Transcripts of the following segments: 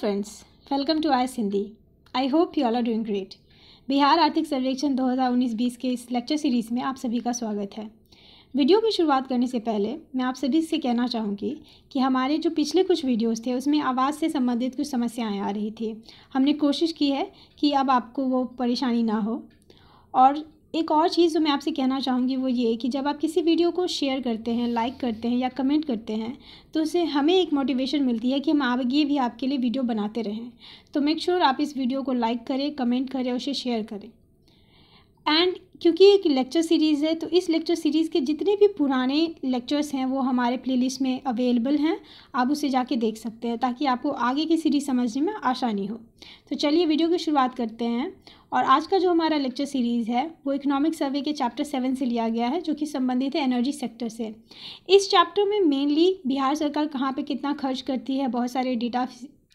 friends welcome to आयस Hindi I hope you all are doing great Bihar आर्थिक सर्वेक्षण 2019-20 के इस लेक्चर सीरीज़ में आप सभी का स्वागत है वीडियो की शुरुआत करने से पहले मैं आप सभी से कहना चाहूँगी कि हमारे जो पिछले कुछ वीडियोस थे उसमें आवाज़ से संबंधित कुछ समस्याएं आ रही थी हमने कोशिश की है कि अब आपको वो परेशानी ना हो और एक और चीज़ जो मैं आपसे कहना चाहूँगी वो ये कि जब आप किसी वीडियो को शेयर करते हैं लाइक करते हैं या कमेंट करते हैं तो उससे हमें एक मोटिवेशन मिलती है कि हम आगे भी आपके लिए वीडियो बनाते रहें तो मेक श्योर sure आप इस वीडियो को लाइक करें कमेंट करें उसे शेयर करें एंड क्योंकि एक लेक्चर सीरीज़ है तो इस लेक्चर सीरीज़ के जितने भी पुराने लेक्चर्स हैं वो हमारे प्लेलिस्ट में अवेलेबल हैं आप उसे जाके देख सकते हैं ताकि आपको आगे की सीरीज़ समझने में आसानी हो तो चलिए वीडियो की शुरुआत करते हैं और आज का जो हमारा लेक्चर सीरीज़ है वो इकोनॉमिक सर्वे के चैप्टर सेवन से लिया गया है जो कि संबंधित है एनर्जी सेक्टर से इस चैप्टर में मेनली बिहार सरकार कहाँ पे कितना खर्च करती है बहुत सारे डेटा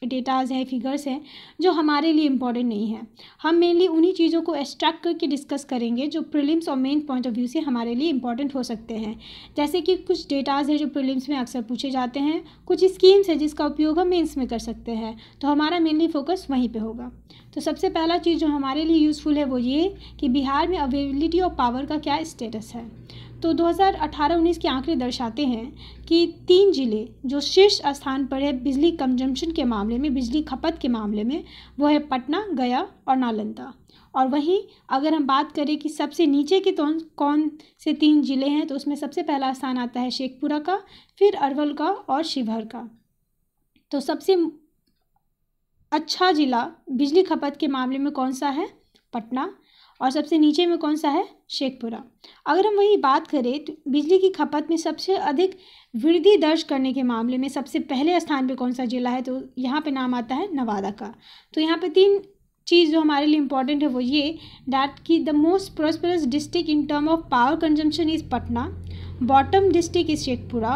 डेटाज है फिगर्स हैं जो हमारे लिए इम्पॉर्टेंट नहीं है हम मेनली उन्हीं चीज़ों को एक्सट्रैक्ट करके डिस्कस करेंगे जो प्रिलिम्स और मेन पॉइंट ऑफ व्यू से हमारे लिए इंपॉर्टेंट हो सकते हैं जैसे कि कुछ डेटाज हैं जो प्रिलिम्स में अक्सर पूछे जाते हैं कुछ स्कीम्स हैं जिसका उपयोग हम मेन्स में कर सकते हैं तो हमारा मेनली फोकस वहीं पर होगा तो सबसे पहला चीज़ जो हमारे लिए यूज़फुल है वो ये कि बिहार में अवेलेबिलिटी ऑफ पावर का क्या स्टेटस है तो 2018-19 के आंकड़े दर्शाते हैं कि तीन ज़िले जो शीर्ष स्थान पर है बिजली कंजम्पशन के मामले में बिजली खपत के मामले में वो है पटना गया और नालंदा और वहीं अगर हम बात करें कि सबसे नीचे के तो कौन से तीन ज़िले हैं तो उसमें सबसे पहला स्थान आता है शेखपुरा का फिर अरवल का और शिवहर का तो सबसे अच्छा ज़िला बिजली खपत के मामले में कौन सा है पटना और सबसे नीचे में कौन सा है शेखपुरा अगर हम वही बात करें तो बिजली की खपत में सबसे अधिक वृद्धि दर्ज करने के मामले में सबसे पहले स्थान पे कौन सा जिला है तो यहाँ पे नाम आता है नवादा का तो यहाँ पे तीन चीज़ जो हमारे लिए इम्पॉर्टेंट है वो ये डैट की the most prosperous district in term of power consumption is Patna bottom district is Sheikhpura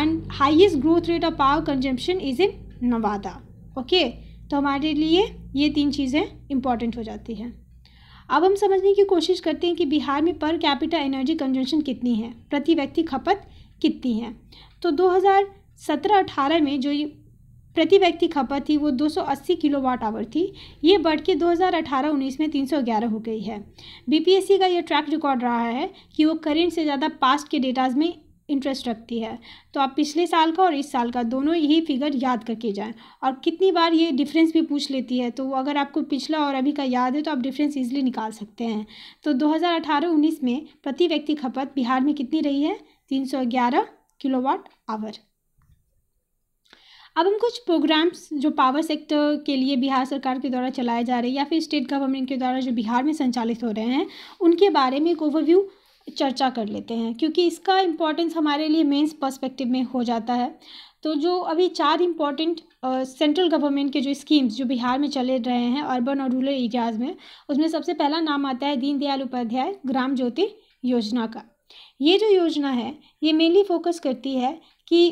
and highest growth rate of power consumption is in Nawada okay तो हमारे लिए ये तीन चीज़ें इम्पॉर्टेंट हो जाती हैं अब हम समझने की कोशिश करते हैं कि बिहार में पर कैपिटा एनर्जी कंजम्पशन कितनी है प्रति व्यक्ति खपत कितनी है तो 2017-18 में जो प्रति व्यक्ति खपत थी वो 280 किलोवाट आवर थी ये बढ़ के 2018-19 में 311 हो गई है बीपीएससी का ये ट्रैक रिकॉर्ड रहा है कि वो करेंट से ज़्यादा पास्ट के डेटाज में इंटरेस्ट रखती है तो आप पिछले साल का और इस साल का दोनों ही फिगर याद करके जाएं और कितनी बार ये डिफरेंस भी पूछ लेती है तो अगर आपको पिछला और अभी का याद है तो आप डिफरेंस इजीली निकाल सकते हैं तो 2018-19 में प्रति व्यक्ति खपत बिहार में कितनी रही है 311 किलोवाट आवर अब हम कुछ प्रोग्राम्स जो पावर सेक्टर के लिए बिहार सरकार के द्वारा चलाए जा रहे हैं या फिर स्टेट गवर्नमेंट के द्वारा जो बिहार में संचालित हो रहे हैं उनके बारे में एक ओवरव्यू चर्चा कर लेते हैं क्योंकि इसका इम्पोर्टेंस हमारे लिए मेंस पर्सपेक्टिव में हो जाता है तो जो अभी चार इम्पॉर्टेंट सेंट्रल गवर्नमेंट के जो स्कीम्स जो बिहार में चले रहे हैं अर्बन और रूरल एरियाज़ में उसमें सबसे पहला नाम आता है दीनदयाल उपाध्याय ग्राम ज्योति योजना का ये जो योजना है ये मेनली फोकस करती है कि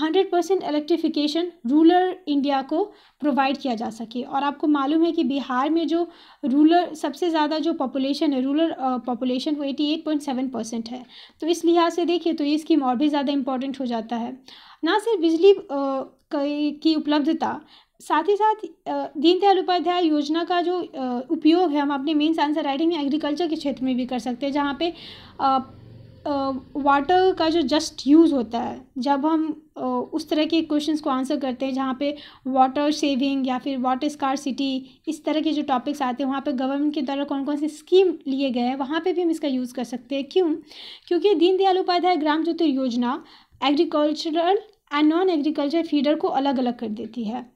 hundred percent electrification rural India को प्रोवाइड किया जा सके और आपको मालूम है कि बिहार में जो रूरल सबसे ज़्यादा जो पॉपुलेशन है रूरल पॉपुलेशन वो eighty eight point seven percent है तो इस लिहाज से देखिए तो ये स्कीम और भी ज़्यादा इम्पॉर्टेंट हो जाता है ना सिर्फ बिजली की उपलब्धता साथ ही साथ दीनदयाल उपाध्याय योजना का जो उपयोग है हम अपने मेन्स आंसर राइटिंग में एग्रीकल्चर के क्षेत्र में भी कर सकते हैं जहाँ पे वाटर का जो जस्ट यूज़ होता है जब हम उस तरह के क्वेश्चंस को आंसर करते हैं जहाँ पे वाटर सेविंग या फिर वाटर स्कार सिटी इस तरह के जो टॉपिक्स आते हैं वहाँ पे गवर्नमेंट के द्वारा कौन कौन से स्कीम लिए गए हैं वहाँ पे भी हम इसका यूज़ कर सकते हैं क्यों क्योंकि Deendayal Upadhyay Gram Jyoti Yojana agricultural and non agriculture feeder को अलग अलग कर देती है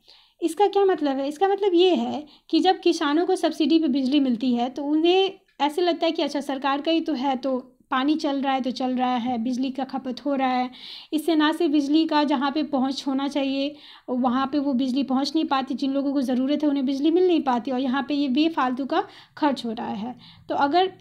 इसका क्या मतलब है इसका मतलब ये है कि जब किसानों को सब्सिडी पर बिजली मिलती है तो उन्हें ऐसे लगता है कि अच्छा सरकार का ही तो है तो पानी चल रहा है तो चल रहा है बिजली का खपत हो रहा है इससे ना सिर्फ बिजली का जहाँ पे पहुँच होना चाहिए वहाँ पे वो बिजली पहुँच नहीं पाती जिन लोगों को ज़रूरत है उन्हें बिजली मिल नहीं पाती और यहाँ पे ये बेफालतू का खर्च हो रहा है तो अगर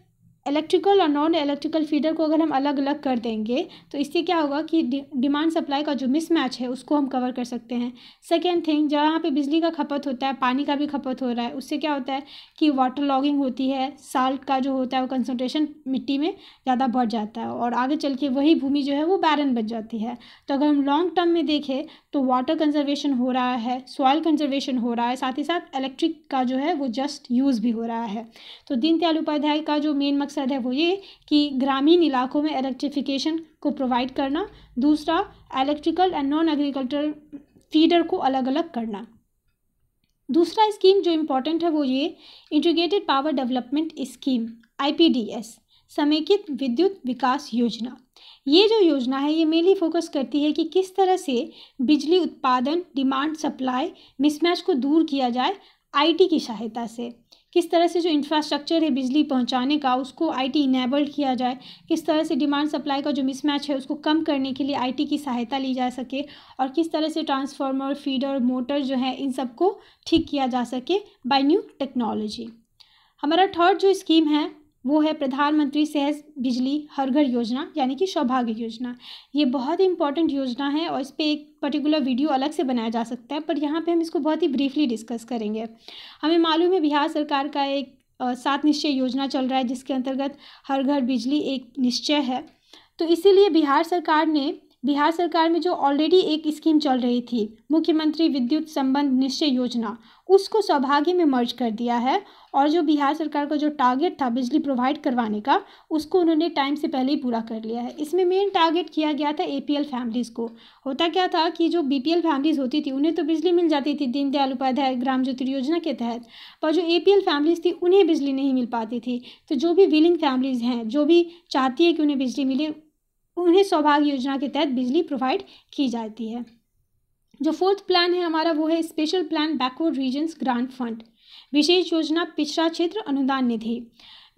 इलेक्ट्रिकल और नॉन इलेक्ट्रिकल फीडर को अगर हम अलग अलग कर देंगे तो इससे क्या होगा कि डिमांड सप्लाई का जो मिसमैच है उसको हम कवर कर सकते हैं सेकेंड थिंग जहाँ पे बिजली का खपत होता है पानी का भी खपत हो रहा है उससे क्या होता है कि वाटर लॉगिंग होती है साल्ट का जो होता है वो कंसनट्रेशन मिट्टी में ज़्यादा बढ़ जाता है और आगे चल के वही भूमि जो है वो बैरन बन जाती है तो अगर हम लॉन्ग टर्म में देखें तो वाटर कंजर्वेशन हो रहा है सॉयल कंजर्वेशन हो रहा है साथ ही साथ इलेक्ट्रिक का जो है वो जस्ट यूज़ भी हो रहा है तो दीनदयाल उपाध्याय का जो मेन मकसद है वो ये कि ग्रामीण इलाकों में इलेक्ट्रिफिकेशन को प्रोवाइड करना दूसरा electrical and non agriculture feeder को अलग अलग करना दूसरा स्कीम जो इम्पोर्टेंट है वो ये इंटीग्रेटेड पावर डेवलपमेंट स्कीम आई समेकित विद्युत विकास योजना ये जो योजना है ये मेनली फोकस करती है कि किस तरह से बिजली उत्पादन डिमांड सप्लाई मिसमैच को दूर किया जाए आईटी की सहायता से किस तरह से जो इंफ्रास्ट्रक्चर है बिजली पहुंचाने का उसको आईटी इनेबल्ड किया जाए किस तरह से डिमांड सप्लाई का जो मिसमैच है उसको कम करने के लिए आईटी की सहायता ली जा सके और किस तरह से ट्रांसफार्मर फीडर मोटर जो है इन सबको ठीक किया जा सके बाय न्यू टेक्नोलॉजी हमारा थर्ड जो स्कीम है वो है प्रधानमंत्री सहज बिजली हर घर योजना यानी कि सौभाग्य योजना ये बहुत ही इंपॉर्टेंट योजना है और इस पर एक पर्टिकुलर वीडियो अलग से बनाया जा सकता है पर यहाँ पे हम इसको बहुत ही ब्रीफली डिस्कस करेंगे हमें मालूम है बिहार सरकार का एक सात निश्चय योजना चल रहा है जिसके अंतर्गत हर घर बिजली एक निश्चय है तो इसीलिए बिहार सरकार ने बिहार सरकार में जो ऑलरेडी एक स्कीम चल रही थी मुख्यमंत्री विद्युत संबंध निश्चय योजना उसको सौभाग्य में मर्ज कर दिया है और जो बिहार सरकार का जो टारगेट था बिजली प्रोवाइड करवाने का उसको उन्होंने टाइम से पहले ही पूरा कर लिया है इसमें मेन टारगेट किया गया था एपीएल फैमिलीज़ को होता क्या था कि जो बीपीएल फैमिलीज़ होती थी उन्हें तो बिजली मिल जाती थी दीनदयाल उपाध्याय ग्राम ज्योति योजना के तहत पर जो ए फैमिलीज़ थी उन्हें बिजली नहीं मिल पाती थी तो जो भी विलिंग फैमिलीज़ हैं जो भी चाहती है कि उन्हें बिजली मिले उन्हें सौभाग्य योजना के तहत बिजली प्रोवाइड की जाती है जो फोर्थ प्लान है हमारा वो है special plan backward regions grant fund विशेष योजना पिछड़ा क्षेत्र अनुदान निधि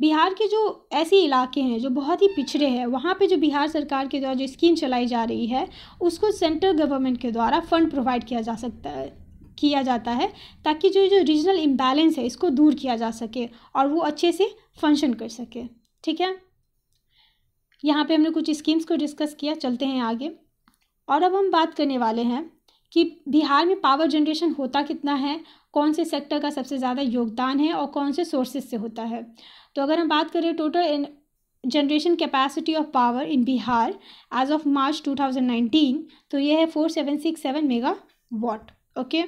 बिहार के जो ऐसे इलाके हैं जो बहुत ही पिछड़े हैं वहाँ पे जो बिहार सरकार के द्वारा जो स्कीम चलाई जा रही है उसको सेंट्रल गवर्नमेंट के द्वारा फंड प्रोवाइड किया जा सकता है किया जाता है ताकि जो जो रीजनल इम्बैलेंस है इसको दूर किया जा सके और वो अच्छे से फंक्शन कर सके ठीक है यहाँ पे हमने कुछ स्कीम्स को डिस्कस किया चलते हैं आगे और अब हम बात करने वाले हैं कि बिहार में पावर जनरेशन होता कितना है कौन से सेक्टर का सबसे ज़्यादा योगदान है और कौन से सोर्सेज से होता है तो अगर हम बात करें total generation capacity of power in Bihar as of March 2019 तो ये है four seven six seven megawatt okay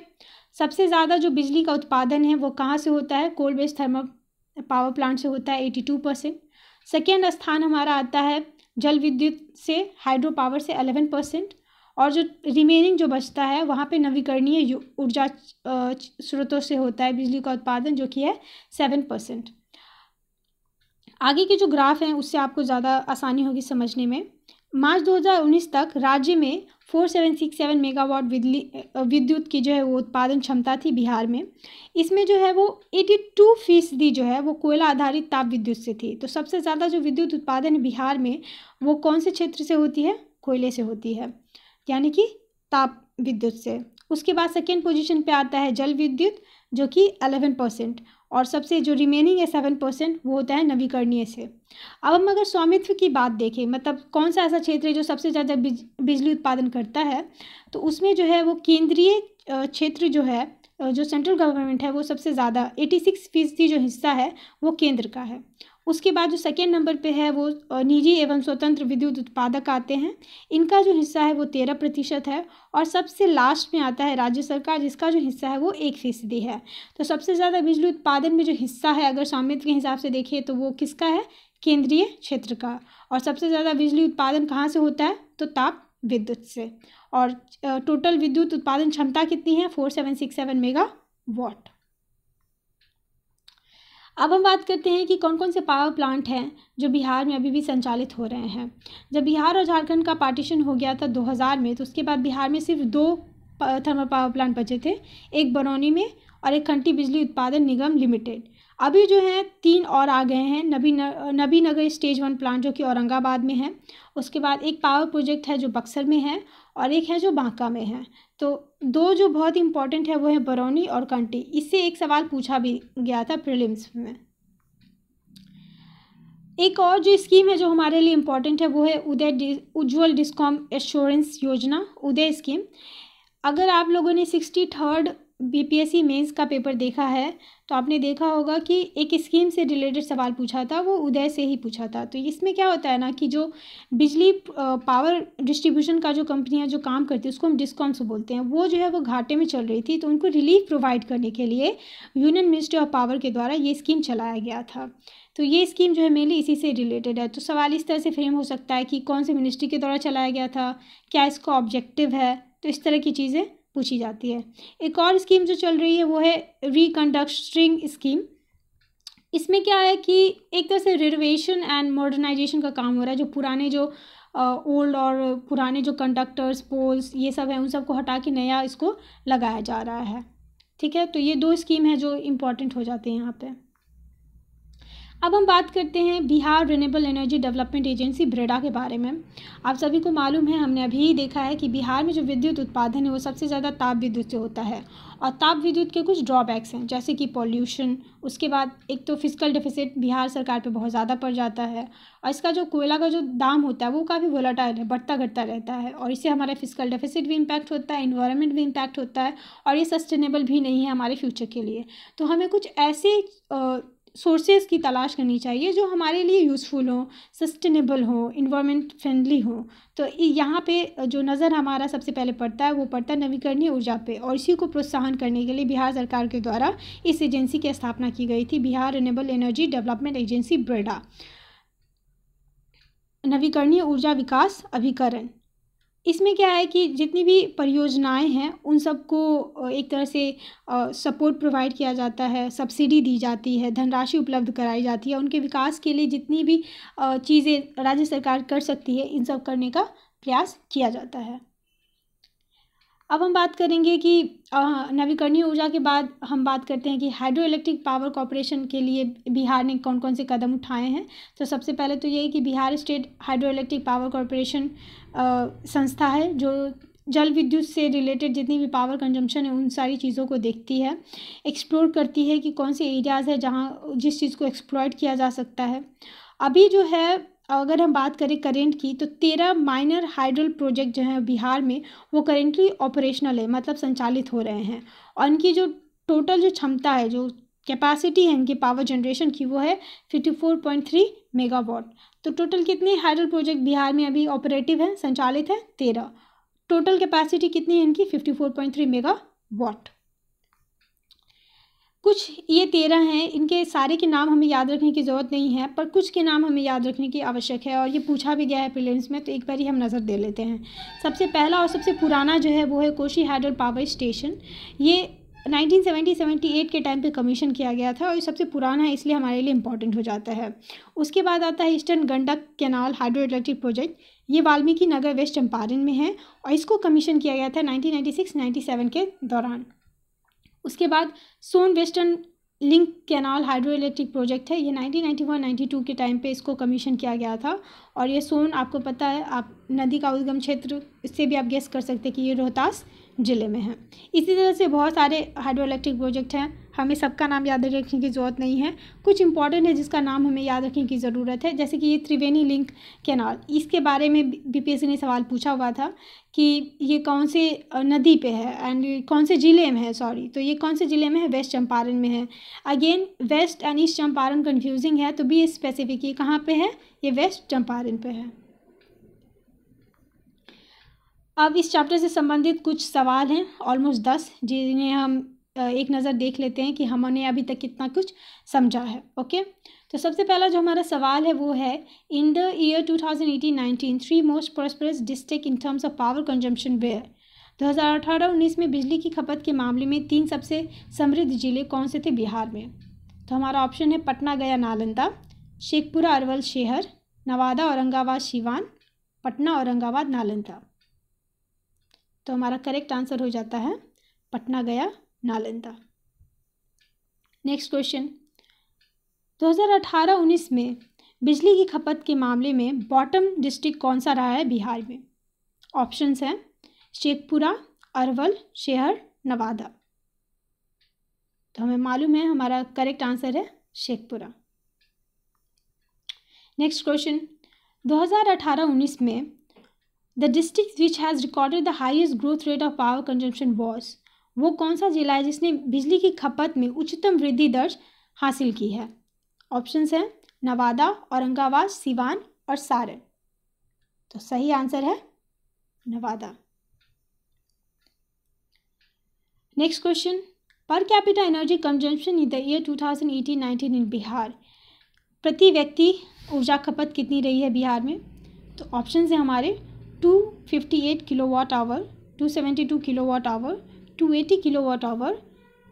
सबसे ज़्यादा जो बिजली का उत्पादन है वो कहाँ से होता है coal based thermal power plant से होता है एटी टू परसेंट सेकेंड स्थान हमारा आता है जल विद्युत से हाइड्रो पावर से अलेवन परसेंट और जो रिमेनिंग जो बचता है वहाँ पे नवीकरणीय ऊर्जा स्रोतों से होता है बिजली का उत्पादन जो कि है सेवन परसेंट आगे के जो ग्राफ हैं उससे आपको ज़्यादा आसानी होगी समझने में मार्च 2019 तक राज्य में 4767 मेगावाट विद्युत की जो है वो उत्पादन क्षमता थी बिहार में इसमें जो है वो 82 फीसदी जो है वो कोयला आधारित ताप विद्युत से थी तो सबसे ज़्यादा जो विद्युत उत्पादन बिहार में वो कौन से क्षेत्र से होती है कोयले से होती है यानी कि ताप विद्युत से उसके बाद सेकेंड पोजिशन पर आता है जल विद्युत जो कि अलेवन परसेंट और सबसे जो रिमेनिंग है सेवन परसेंट वो होता है नवीकरणीय से अब हम अगर स्वामित्व की बात देखें मतलब कौन सा ऐसा क्षेत्र है जो सबसे ज़्यादा बिज, बिजली उत्पादन करता है तो उसमें जो है वो केंद्रीय क्षेत्र जो है जो सेंट्रल गवर्नमेंट है वो सबसे ज़्यादा एटी सिक्स फीसदी जो हिस्सा है वो केंद्र का है उसके बाद जो सेकेंड नंबर पे है वो निजी एवं स्वतंत्र विद्युत उत्पादक आते हैं इनका जो हिस्सा है वो तेरह प्रतिशत है और सबसे लास्ट में आता है राज्य सरकार जिसका जो हिस्सा है वो एक फीसदी है तो सबसे ज़्यादा बिजली उत्पादन में जो हिस्सा है अगर स्वामित्व के हिसाब से देखें तो वो किसका है केंद्रीय क्षेत्र का और सबसे ज़्यादा बिजली उत्पादन कहाँ से होता है तो ताप विद्युत से और टोटल विद्युत उत्पादन क्षमता कितनी है four seven six seven megawatt अब हम बात करते हैं कि कौन कौन से पावर प्लांट हैं जो बिहार में अभी भी संचालित हो रहे हैं जब बिहार और झारखंड का पार्टीशन हो गया था 2000 में तो उसके बाद बिहार में सिर्फ दो थर्मल पावर प्लांट बचे थे एक बरौनी में और एक खंटी बिजली उत्पादन निगम लिमिटेड अभी जो है तीन और आ गए हैं नबी न, नबी नगर स्टेज वन प्लांट जो कि औरंगाबाद में है उसके बाद एक पावर प्रोजेक्ट है जो बक्सर में है और एक है जो बांका में है तो दो जो बहुत इंपॉर्टेंट है वो है बरौनी और कंटी इससे एक सवाल पूछा भी गया था प्रिलिम्स में एक और जो स्कीम है जो हमारे लिए इम्पॉर्टेंट है वो है उदय उज्ज्वल डिस्कॉम एश्योरेंस योजना उदय स्कीम अगर आप लोगों ने सिक्सटी थर्ड बीपीएससी मेंस का पेपर देखा है तो आपने देखा होगा कि एक स्कीम से रिलेटेड सवाल पूछा था वो उदय से ही पूछा था तो इसमें क्या होता है ना कि जो बिजली पावर डिस्ट्रीब्यूशन का जो कंपनियां जो काम करती है उसको हम से बोलते हैं वो जो है वो घाटे में चल रही थी तो उनको रिलीफ प्रोवाइड करने के लिए यूनियन मिनिस्ट्री ऑफ पावर के द्वारा ये स्कीम चलाया गया था तो ये स्कीम जो है मेनली इसी से रिलेटेड है तो सवाल इस तरह से फ्रेम हो सकता है कि कौन से मिनिस्ट्री के द्वारा चलाया गया था क्या इसका ऑब्जेक्टिव है तो इस तरह की चीज़ें पूछी जाती है एक और स्कीम जो चल रही है वो है रिकंडक्टरिंग स्कीम इसमें क्या है कि एक तरह से रिनोवेशन एंड मॉडर्नाइजेशन का काम हो रहा है जो पुराने जो ओल्ड और पुराने जो कंडक्टर्स पोल्स ये सब हैं उन सबको हटा के नया इसको लगाया जा रहा है ठीक है तो ये दो स्कीम है जो इम्पॉर्टेंट हो जाते हैं यहाँ पर अब हम बात करते हैं Bihar renewable energy development agency BREDA के बारे में आप सभी को मालूम है हमने अभी ही देखा है कि बिहार में जो विद्युत उत्पादन है वो सबसे ज़्यादा ताप विद्युत से होता है और ताप विद्युत के कुछ ड्रॉबैक्स हैं जैसे कि पॉल्यूशन उसके बाद एक तो फिजिकल डिफिसिट बिहार सरकार पर बहुत ज़्यादा पड़ जाता है और इसका जो कोयला का जो दाम होता है वो काफ़ी वोलाटाइल है बढ़ता घटता रहता है और इससे हमारा फिजिकल डिफिसिट भी इम्पैक्ट होता है इन्वायरमेंट भी इम्पैक्ट होता है और ये सस्टेनेबल भी नहीं है हमारे फ्यूचर के लिए तो हमें कुछ ऐसे सोर्सेज की तलाश करनी चाहिए जो हमारे लिए यूज़फुल हो सस्टेनेबल हो इन्वामेंट फ्रेंडली हो तो यहाँ पे जो नज़र हमारा सबसे पहले पड़ता है वो पड़ता है नवीकरणीय ऊर्जा पे और इसी को प्रोत्साहन करने के लिए बिहार सरकार के द्वारा इस एजेंसी की स्थापना की गई थी Bihar renewable energy development agency BREDA नवीकरणीय ऊर्जा विकास अभिकरण इसमें क्या है कि जितनी भी परियोजनाएं हैं उन सबको एक तरह से सपोर्ट प्रोवाइड किया जाता है सब्सिडी दी जाती है धनराशि उपलब्ध कराई जाती है उनके विकास के लिए जितनी भी चीज़ें राज्य सरकार कर सकती है इन सब करने का प्रयास किया जाता है अब हम बात करेंगे कि नवीकरणीय ऊर्जा के बाद हम बात करते हैं कि हाइड्रो इलेक्ट्रिक पावर कॉरपोरेशन के लिए बिहार ने कौन कौन से कदम उठाए हैं तो सबसे पहले तो यही कि Bihar state hydro electric power corporation संस्था है जो जल विद्युत से रिलेटेड जितनी भी पावर कंजम्पशन है उन सारी चीज़ों को देखती है एक्सप्लोर करती है कि कौन से एरियाज़ है जहाँ जिस चीज़ को एक्सप्लॉयट किया जा सकता है अभी जो है अगर हम बात करें करेंट की तो तेरह माइनर हाइड्रल प्रोजेक्ट जो है बिहार में वो करेंटली ऑपरेशनल है मतलब संचालित हो रहे हैं और इनकी जो टोटल जो क्षमता है जो कैपेसिटी है इनकी पावर जनरेशन की वो है fifty four point three megawatt तो टोटल कितने हाइड्रल प्रोजेक्ट बिहार में अभी ऑपरेटिव हैं संचालित हैं तेरह टोटल कैपेसिटी कितनी है इनकी fifty four point three megawatt कुछ ये तेरह हैं इनके सारे के नाम हमें याद रखने की ज़रूरत नहीं है पर कुछ के नाम हमें याद रखने की आवश्यक है और ये पूछा भी गया है प्रिलिम्स में तो एक बार ही हम नज़र दे लेते हैं सबसे पहला और सबसे पुराना जो है वो है कोशी हाइडल पावर स्टेशन ये 1970-78 के टाइम पे कमीशन किया गया था और ये सबसे पुराना है इसलिए हमारे लिए इंपॉर्टेंट हो जाता है उसके बाद आता है eastern Gandak canal hydro electric project ये वाल्मीकि नगर वेस्ट चंपारण में है और इसको कमीशन किया गया था 1996-97 के दौरान उसके बाद Son western link canal hydro electric project है ये 1991 92 के टाइम पे इसको कमीशन किया गया था और ये सोन आपको पता है आप नदी का उद्गम क्षेत्र इससे भी आप गेस कर सकते हैं कि ये रोहतास ज़िले में हैं इसी तरह से बहुत सारे हाइड्रो इलेक्ट्रिक प्रोजेक्ट हैं हमें सबका नाम याद रखने की ज़रूरत नहीं है कुछ इंपॉर्टेंट है जिसका नाम हमें याद रखने की ज़रूरत है जैसे कि ये त्रिवेणी लिंक कैनाल इसके बारे में बीपीएससी ने सवाल पूछा हुआ था कि ये कौन से नदी पे है एंड कौन से ज़िले में है सॉरी तो ये कौन से ज़िले में है वेस्ट चंपारण में है again west and east Champaran confusing है तो बी स्पेसिफिक ये कहाँ पर है ये वेस्ट चंपारण पर है अब इस चैप्टर से संबंधित कुछ सवाल हैं ऑलमोस्ट दस जिन्हें हम एक नज़र देख लेते हैं कि हमने अभी तक कितना कुछ समझा है ओके तो सबसे पहला जो हमारा सवाल है वो है in the year 2018-19 three most prosperous district in terms of power consumption where 2018 उन्नीस में बिजली की खपत के मामले में तीन सबसे समृद्ध जिले कौन से थे बिहार में तो हमारा ऑप्शन है पटना गया नालंदा शेखपुरा अरवल शहर नवादा औरंगाबाद शिवान पटना औरंगाबाद नालंदा तो हमारा करेक्ट आंसर हो जाता है पटना गया नालंदा नेक्स्ट क्वेश्चन 2018-19 में बिजली की खपत के मामले में बॉटम डिस्ट्रिक्ट कौन सा रहा है बिहार में ऑप्शंस हैं शेखपुरा अरवल शहर नवादा तो हमें मालूम है हमारा करेक्ट आंसर है शेखपुरा नेक्स्ट क्वेश्चन 2018-19 में the district which has recorded the highest growth rate of power consumption was वो कौन सा जिला है जिसने बिजली की खपत में उच्चतम वृद्धि दर्ज हासिल की है ऑप्शंस हैं नवादा औरंगाबाद सिवान और सारण तो सही आंसर है Nawada next question per capita energy consumption in the year 2018-19 in Bihar प्रति व्यक्ति ऊर्जा खपत कितनी रही है बिहार में तो ऑप्शन है हमारे two fifty eight kilowatt hour two seventy two kilowatt hour two eighty kilowatt hour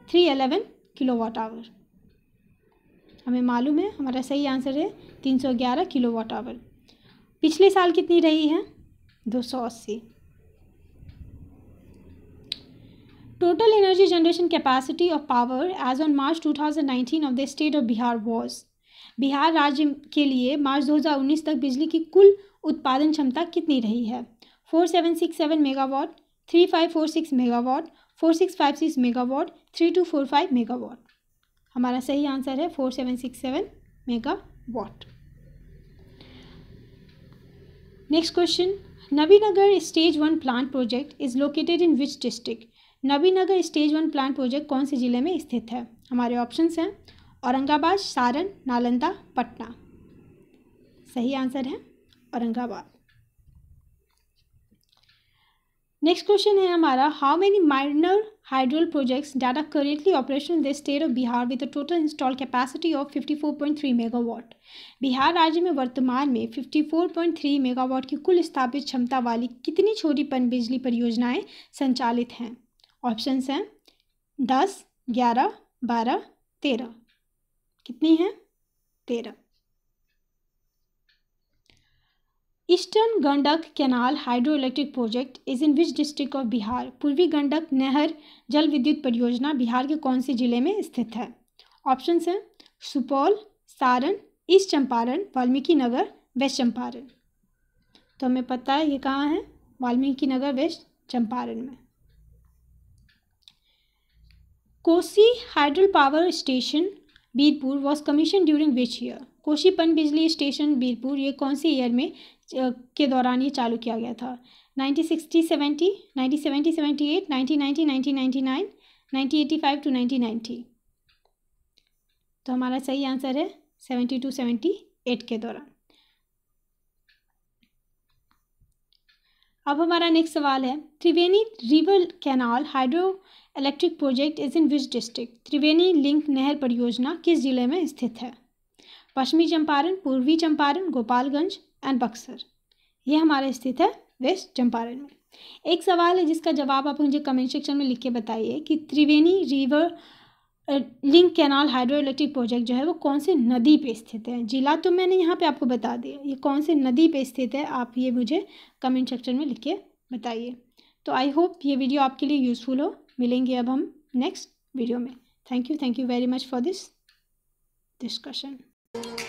three eleven kilowatt hour हमें मालूम है हमारा सही आंसर है तीन सौ ग्यारह किलो वाट आवर पिछले साल कितनी रही है दो सौ अस्सी total energy generation capacity of power as on March two thousand nineteen of the state of Bihar was Bihar राज्य के लिए मार्च दो हज़ार उन्नीस तक बिजली की कुल उत्पादन क्षमता कितनी रही है four seven six seven megawatt three five four six megawatt four six five six megawatt three two four five megawatt हमारा सही आंसर है four seven six seven megawatt next question Nabinagar stage one plant project is located in which district Nabinagar stage one plant project कौन से ज़िले में स्थित है हमारे ऑप्शन हैं औरंगाबाद सारण नालंदा पटना सही आंसर है औरंगाबाद नेक्स्ट क्वेश्चन है हमारा how many minor hydel projects data currently operation the state of Bihar with a total install capacity of 54.3 megawatt Bihar राज्य में वर्तमान में 54.3 मेगावाट की कुल स्थापित क्षमता वाली कितनी छोटी पन बिजली परियोजनाएं संचालित हैं ऑप्शन हैं दस ग्यारह बारह तेरह कितनी हैं तेरह eastern Gandak canal hydro electric project is in which district of Bihar पूर्वी गंडक नहर जल विद्युत परियोजना बिहार के कौन से जिले में स्थित है ऑप्शन हैं सुपौल सारण ईस्ट चंपारण वाल्मीकि नगर वेस्ट चंपारण तो हमें पता है ये कहाँ है वाल्मीकि नगर वेस्ट चंपारण में Kosi hydel power station Birpur was commission during which year कोशीपन बिजली स्टेशन बीरपुर ये कौन से ईयर में के दौरान ये चालू किया गया था nineteen sixty 1960 nineteen ninety nine nineteen eighty five two ninety तो हमारा सही आंसर है सेवेंटी टू सेवेंटी एट के दौरान अब हमारा नेक्स्ट सवाल है Triveni river canal hydro electric project is in which district Triveni link नहर परियोजना किस जिले में स्थित है पश्चिमी चंपारण पूर्वी चंपारण गोपालगंज एंड बक्सर ये हमारा स्थित है वेस्ट चंपारण में एक सवाल है जिसका जवाब आप मुझे कमेंट सेक्शन में लिख के बताइए कि Triveni river link canal hydro electric project जो है वो कौन से नदी पे स्थित है जिला तो मैंने यहाँ पे आपको बता दिया ये कौन से नदी पे स्थित है आप ये मुझे कमेंट सेक्शन में लिख के बताइए तो आई होप ये वीडियो आपके लिए यूज़फुल हो मिलेंगे अब हम नेक्स्ट वीडियो में thank you thank you very much for this discussion you